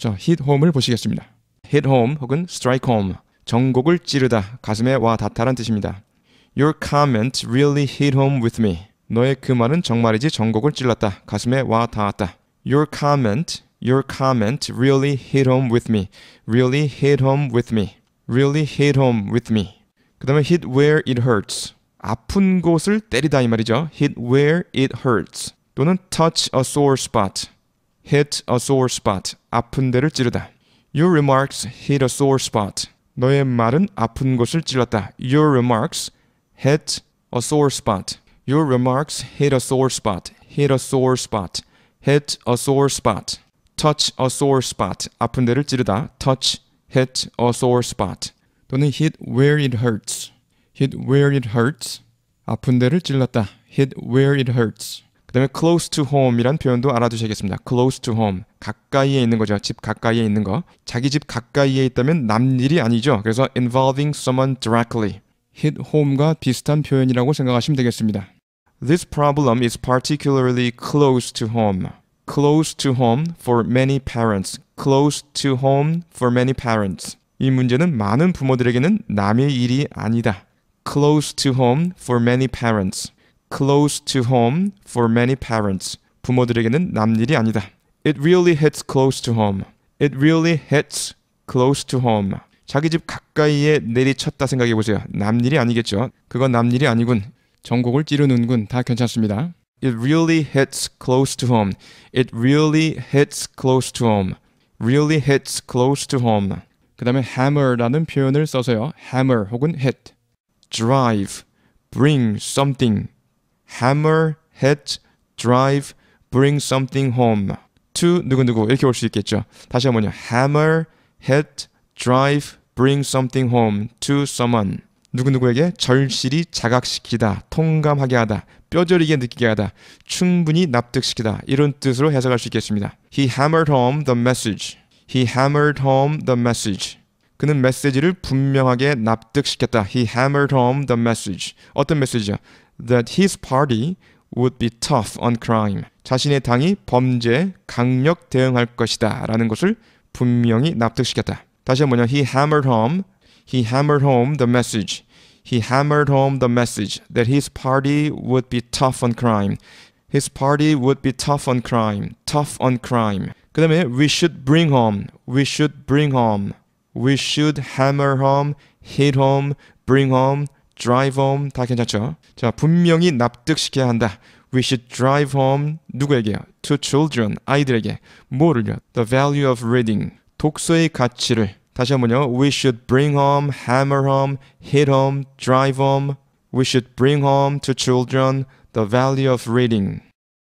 자, hit home을 보시겠습니다. hit home 혹은 strike home. 전곡을 찌르다, 가슴에 와 닿다란 뜻입니다. Your comment really hit home with me. 너의 그 말은 정말이지 전곡을 찔렀다, 가슴에 와 닿았다. Your comment, your comment really hit home with me. Really hit home with me. Really hit home with me. 그 다음에 hit where it hurts. 아픈 곳을 때리다 이 말이죠. hit where it hurts. 또는 touch a sore spot. hit a sore spot. 아픈 데를 찌르다. Your remarks hit a sore spot. 너의 말은 아픈 곳을 찔렀다. Your remarks hit a sore spot. Your remarks hit a sore spot. Hit a sore spot. Hit a sore spot. Touch a sore spot. 아픈 데를 찌르다. Touch, hit a sore spot. 또는 hit where it hurts. Hit where it hurts. 아픈 데를 찔렀다. Hit where it hurts. 그 다음에 close to home이란 표현도 알아두셔야겠습니다. close to home. 가까이에 있는 거죠. 집 가까이에 있는 거. 자기 집 가까이에 있다면 남일이 아니죠. 그래서 involving someone directly. hit home과 비슷한 표현이라고 생각하시면 되겠습니다. This problem is particularly close to home. close to home for many parents. close to home for many parents. 이 문제는 많은 부모들에게는 남의 일이 아니다. close to home for many parents. close to home for many parents. 부모들에게는 남일이 아니다. It really hits close to home. It really hits close to home. 자기 집 가까이에 내리쳤다 생각해 보세요. 남일이 아니겠죠. 그건 남일이 아니군. 전곡을 찌르는군. 다 괜찮습니다. It really hits close to home. It really hits close to home. Really hits close to home. 그 다음에 hammer라는 표현을 써서요. hammer 혹은 hit. drive, bring something. hammer, hit, drive, bring something home. to 누구누구 이렇게 올 수 있겠죠. 다시 한번요. hammer, hit, drive, bring something home to someone. 누구누구에게 절실히 자각시키다, 통감하게 하다, 뼈저리게 느끼게 하다, 충분히 납득시키다 이런 뜻으로 해석할 수 있겠습니다. He hammered home the message. He hammered home the message. 그는 메시지를 분명하게 납득시켰다. He hammered home the message. 어떤 메시지죠? that his party would be tough on crime. 자신의 당이 범죄 강력 대응할 것이다라는 것을 분명히 납득시켰다. 다시 한번요. He hammered home. He hammered home the message. He hammered home the message that his party would be tough on crime. His party would be tough on crime. Tough on crime. 그 다음에 we should bring home. We should bring home. We should hammer home, hit home, bring home drive home 다 괜찮죠? 자, 분명히 납득시켜야 한다. We should drive home 누구에게요? To children, 아이들에게. 뭐를요? The value of reading, 독서의 가치를. 다시 한번요. We should bring home, hammer home, hit home, drive home. We should bring home to children the value of reading.